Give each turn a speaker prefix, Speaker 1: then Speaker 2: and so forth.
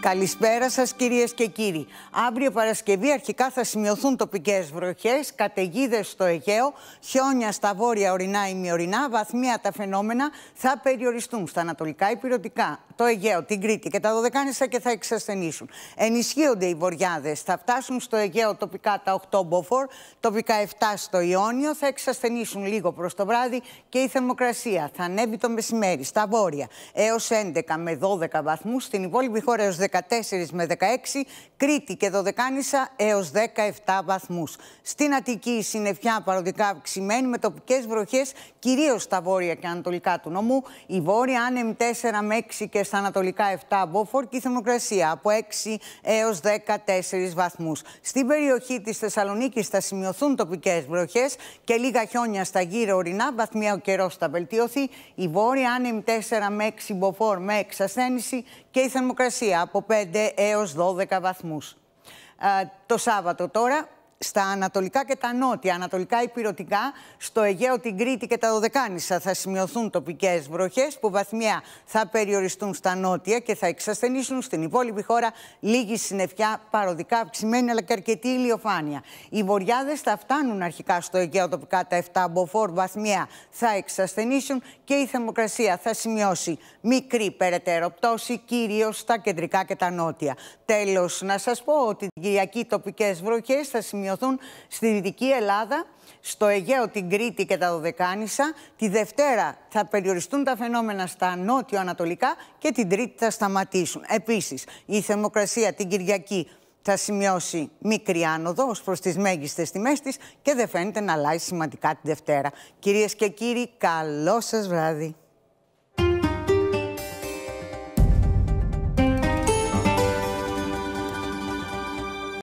Speaker 1: Καλησπέρα σας κυρίες και κύριοι. Αύριο Παρασκευή αρχικά θα σημειωθούν τοπικές βροχές, καταιγίδες στο Αιγαίο, χιόνια στα βόρεια ορεινά ή μειορεινά, βαθμία τα φαινόμενα θα περιοριστούν στα ανατολικά υπηρετικά, το Αιγαίο, την Κρήτη και τα Δωδεκάνησα και θα εξασθενήσουν. Ενισχύονται οι βοριάδες, θα φτάσουν στο Αιγαίο τοπικά τα 8 μποφόρ, τοπικά 7 στο Ιόνιο, θα εξασθενήσουν λίγο προς το βράδυ και η θερμοκρασία θα ανέβει το μεσημέρι στα βόρεια έως 11 με 12 βαθμούς, στην υπόλοιπη χώρα 14 με 16, Κρήτη και Δωδεκάνησα έως 17 βαθμούς. Στην Αττική η συννεφιά παροδικά αυξημένη με τοπικές βροχές, κυρίως στα βόρεια και ανατολικά του νομού. Η βόρεια άνεμη 4 με 6 και στα ανατολικά 7 Μπόφορ και η θερμοκρασία από 6 έω 14 βαθμούς. Στην περιοχή της Θεσσαλονίκης θα σημειωθούν τοπικές βροχές και λίγα χιόνια στα γύρω ορεινά. Βαθμία ο καιρός θα βελτιωθεί. Η βόρεια άνεμη 4 με 6 βοφόρ με εξασθένηση και η θερμοκρασία από 5 έως 12 βαθμούς. Το Σάββατο τώρα στα ανατολικά και τα νότια, ανατολικά υπηρετικά, στο Αιγαίο, την Κρήτη και τα Δωδεκάνησα θα σημειωθούν τοπικές βροχές που βαθμία θα περιοριστούν στα νότια και θα εξασθενήσουν στην υπόλοιπη χώρα λίγη συννεφιά, παροδικά αυξημένη αλλά και αρκετή ηλιοφάνεια. Οι βορειάδε θα φτάνουν αρχικά στο Αιγαίο τοπικά τα 7 μποφόρ βαθμία θα εξασθενήσουν και η θερμοκρασία θα σημειώσει μικρή περαιτέρω πτώση, κυρίως στα κεντρικά και τα νότια. Τέλος, να σας πω ότι οι τοπικές βροχές θα σημειώσουν στη Δυτική Ελλάδα, στο Αιγαίο, την Κρήτη και τα Δωδεκάνησα. Τη Δευτέρα θα περιοριστούν τα φαινόμενα στα νότιο-ανατολικά και την Τρίτη θα σταματήσουν. Επίσης, η θερμοκρασία την Κυριακή θα σημειώσει μικρή άνοδο ως προς τις μέγιστες τιμές της και δεν φαίνεται να αλλάζει σημαντικά τη Δευτέρα. Κυρίες και κύριοι, καλό σας βράδυ.